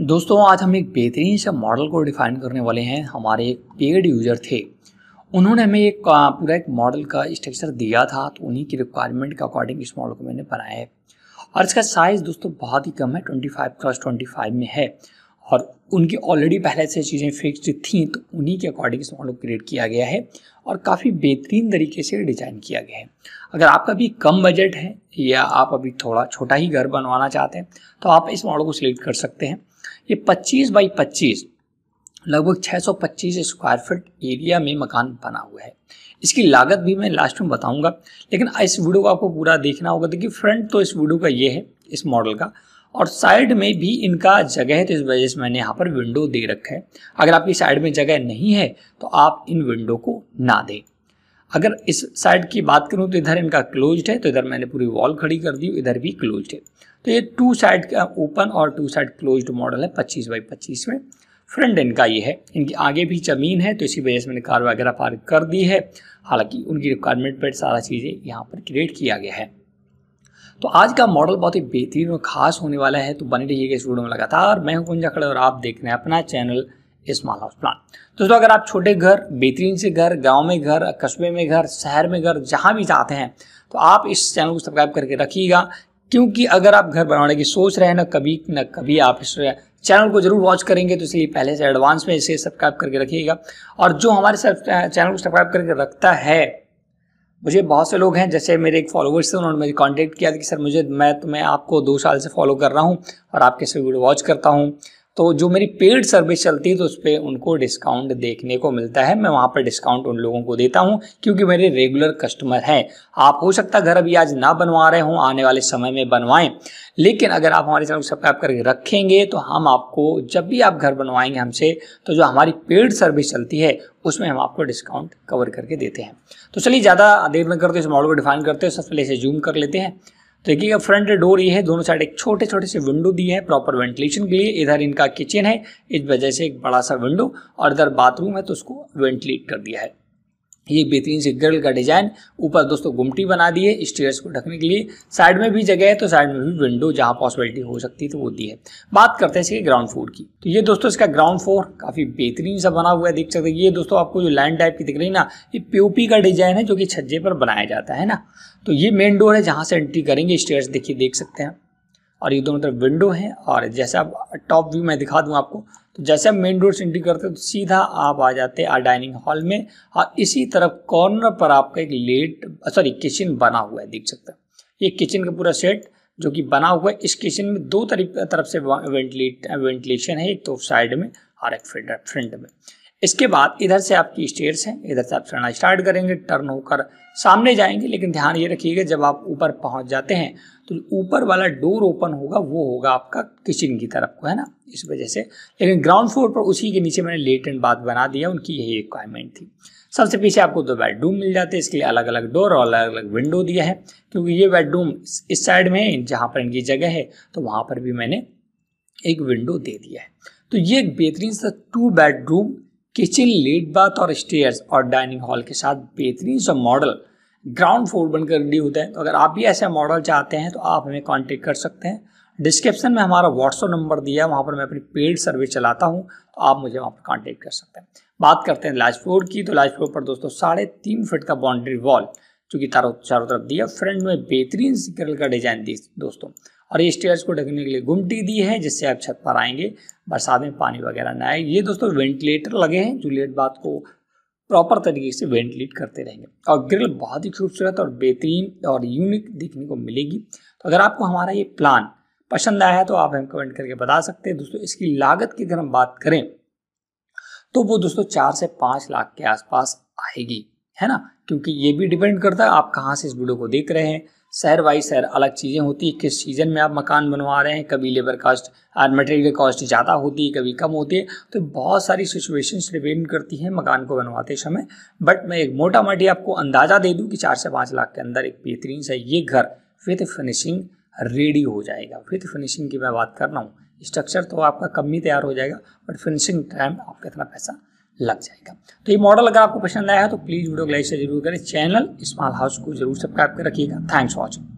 दोस्तों आज हम एक बेहतरीन सा मॉडल को डिफाइन करने वाले हैं हमारे पेड यूज़र थे उन्होंने हमें एक पूरा एक मॉडल का स्ट्रक्चर दिया था तो उन्हीं की रिक्वायरमेंट के अकॉर्डिंग इस मॉडल को मैंने बनाया है और इसका साइज़ दोस्तों बहुत ही कम है twenty five cross twenty five में है और उनकी ऑलरेडी पहले से चीज़ें फिक्सड थी तो उन्हीं के अकॉर्डिंग इस मॉडल को क्रिएट किया गया है और काफ़ी बेहतरीन तरीके से डिज़ाइन किया गया है अगर आपका भी कम बजट है या आप अभी थोड़ा छोटा ही घर बनवाना चाहते हैं तो आप इस मॉडल को सिलेक्ट कर सकते हैं ये 25 बाई 25 लगभग 625 स्क्वायर फीट एरिया में मकान बना हुआ है इसकी लागत भी मैं लास्ट में बताऊंगा लेकिन इस वीडियो को आपको पूरा देखना होगा देखिए फ्रंट तो इस वीडियो का ये है इस मॉडल का और साइड में भी इनका जगह है तो इस वजह से मैंने यहाँ पर विंडो दे रखा है अगर आपकी साइड में जगह नहीं है तो आप इन विंडो को ना दें अगर इस साइड की बात करूँ तो इधर इनका क्लोज्ड है तो इधर मैंने पूरी वॉल खड़ी कर दी इधर भी क्लोज्ड है तो ये टू साइड का ओपन और टू साइड क्लोज्ड मॉडल है पच्चीस बाई पच्चीस में फ्रंट इनका ये है इनकी आगे भी ज़मीन है तो इसी वजह से मैंने कार वगैरह पार्क कर दी है हालांकि उनकी रिक्वायरमेंट पर सारा चीज़ें यहाँ पर क्रिएट किया गया है तो आज का मॉडल बहुत ही बेहतरीन और ख़ास होने वाला है तो बने रहिएगा इस वीडियो में लगातार मैं हूं कुंजा खड़े और आप देख रहे हैं अपना चैनल स्मॉल हाउस प्लान दोस्तों अगर आप छोटे घर बेहतरीन से घर गांव में घर कस्बे में घर शहर में घर जहां भी चाहते हैं तो आप इस चैनल को सब्सक्राइब करके रखिएगा क्योंकि अगर आप घर बनाने की सोच रहे हैं ना कभी ना कभी आप इस चैनल को जरूर वॉच करेंगे तो इसलिए पहले से एडवांस में इसे सब्सक्राइब करके रखिएगा और जो हमारे चैनल को सब्सक्राइब करके रखता है मुझे बहुत से लोग हैं जैसे मेरे एक फॉलोवर्स थे उन्होंने मुझे कॉन्टेक्ट किया था कि सर मुझे मैं तो मैं आपको दो साल से फॉलो कर रहा हूँ और आपके सभी वीडियो वॉच करता हूँ तो जो मेरी पेड सर्विस चलती है तो उस पर उनको डिस्काउंट देखने को मिलता है मैं वहाँ पर डिस्काउंट उन लोगों को देता हूँ क्योंकि मेरे रेगुलर कस्टमर हैं आप हो सकता घर अभी आज ना बनवा रहे हों आने वाले समय में बनवाएं लेकिन अगर आप हमारे चैनल को सब्सक्राइब करके रखेंगे तो हम आपको जब भी आप घर बनवाएंगे हमसे तो जो हमारी पेड सर्विस चलती है उसमें हम आपको डिस्काउंट कवर करके देते हैं तो चलिए ज़्यादा देर न करते इस मॉडल को डिफाइन करते हैं सबसे पहले इसे जूम कर लेते हैं तो देखिएगा फ्रंट डोर ये है दोनों साइड एक छोटे छोटे से विंडो दिए हैं प्रॉपर वेंटिलेशन के लिए इधर इनका किचन है इस वजह से एक बड़ा सा विंडो और इधर बाथरूम है तो उसको वेंटिलेट कर दिया है ये बेहतरीन से गर्ल का डिजाइन ऊपर दोस्तों गुमटी बना दी है स्टेयर्स को ढकने के लिए साइड में भी जगह है तो साइड में भी विंडो जहाँ पॉसिबिलिटी हो सकती है तो वो दी है बात करते हैं इसके ग्राउंड फ्लोर की तो ये दोस्तों इसका ग्राउंड फ्लोर काफी बेहतरीन सा बना हुआ है देख सकते हैं ये दोस्तों आपको जो लाइन टाइप की दिख रही ना ये पीओपी का डिजाइन है जो कि छज्जे पर बनाया जाता है ना तो ये मेन डोर है जहाँ से एंट्री करेंगे स्टेयर्स देखिए देख सकते हैं और ये दोनों तरफ विंडो है और जैसा टॉप व्यू मैं दिखा दूँ आपको तो जैसे मेन रोड से एंट्री करते हैं तो सीधा आप आ जाते हैं डाइनिंग हॉल में और इसी तरफ कॉर्नर पर आपका एक लेट सॉरी किचन बना हुआ है देख सकते हैं ये किचन का पूरा सेट जो कि बना हुआ है इस किचन में दो तरफ से वेंटिलेट वेंटिलेशन है एक तो साइड में और एक फ्रंट में इसके बाद इधर से आपकी स्टेट्स हैं इधर से आप चढ़ना स्टार्ट करेंगे टर्न होकर सामने जाएंगे लेकिन ध्यान ये रखिएगा जब आप ऊपर पहुंच जाते हैं तो ऊपर वाला डोर ओपन होगा वो होगा आपका किचन की तरफ को है ना इस वजह से लेकिन ग्राउंड फ्लोर पर उसी के नीचे मैंने लेट एंड बात बना दिया उनकी यही रिक्वायरमेंट थी सबसे पीछे आपको दो बेडरूम मिल जाते हैं इसके लिए अलग अलग डोर और अलग अलग विंडो दिया है क्योंकि ये बेडरूम इस साइड में है जहाँ पर इनकी जगह है तो वहाँ पर भी मैंने एक विंडो दे दिया है तो ये एक बेहतरीन सा टू बेडरूम किचन लेट बाथ और स्टेयर्स और डाइनिंग हॉल के साथ बेहतरीन सा मॉडल ग्राउंड फ्लोर बनकर रेडी होता है तो अगर आप भी ऐसा मॉडल चाहते हैं तो आप हमें कॉन्टेक्ट कर सकते हैं डिस्क्रिप्शन में हमारा व्हाट्सअप नंबर दिया है वहाँ पर मैं अपनी पेड सर्वे चलाता हूँ तो आप मुझे वहाँ पर कॉन्टेक्ट कर सकते हैं बात करते हैं लाज फ्लोर की तो लाज फ्लोर पर दोस्तों साढ़े तीन फिट का बाउंड्री वॉल जो कि चारों तरफ दिया फ्रंट में बेहतरीन सिक्रिल का डिजाइन दी दोस्तों और ये स्टेयर्स को ढकने के लिए गुमटी दी है जिससे आप छत पर आएंगे बरसात में पानी वगैरह ना आए ये दोस्तों वेंटिलेटर लगे हैं जो लेट बात को प्रॉपर तरीके से वेंटिलेट करते रहेंगे और ग्रिल बहुत ही खूबसूरत और बेहतरीन और यूनिक देखने को मिलेगी तो अगर आपको हमारा ये प्लान पसंद आया है तो आप हमें कमेंट करके बता सकते हैं दोस्तों इसकी लागत की अगर हम बात करें तो वो दोस्तों चार से पाँच लाख के आसपास आएगी है ना क्योंकि ये भी डिपेंड करता है आप कहाँ से इस वीडियो को देख रहे हैं शहर वाइज शहर अलग चीज़ें होती है किस सीज़न में आप मकान बनवा रहे हैं कभी लेबर कास्ट और मटेरियल कॉस्ट ज़्यादा होती है कभी कम होती है तो बहुत सारी सिचुएशंस डिपेंड करती हैं मकान को बनवाते समय बट मैं एक मोटा मोटी आपको अंदाज़ा दे दूँ कि चार से पाँच लाख के अंदर एक बेहतरीन सा ये घर विथ फिनिशिंग रेडी हो जाएगा विथ फिनिशिंग की मैं बात कर रहा हूँ स्ट्रक्चर तो आपका कम ही तैयार हो जाएगा बट फिनिशिंग टाइम आपका इतना पैसा लग जाएगा तो ये मॉडल अगर आपको पसंद आया है तो प्लीज़ वीडियो को लाइक से जरूर करें चैनल स्मॉल हाउस को जरूर सब्सक्राइब कर रखिएगा थैंक्स फॉर वॉचिंग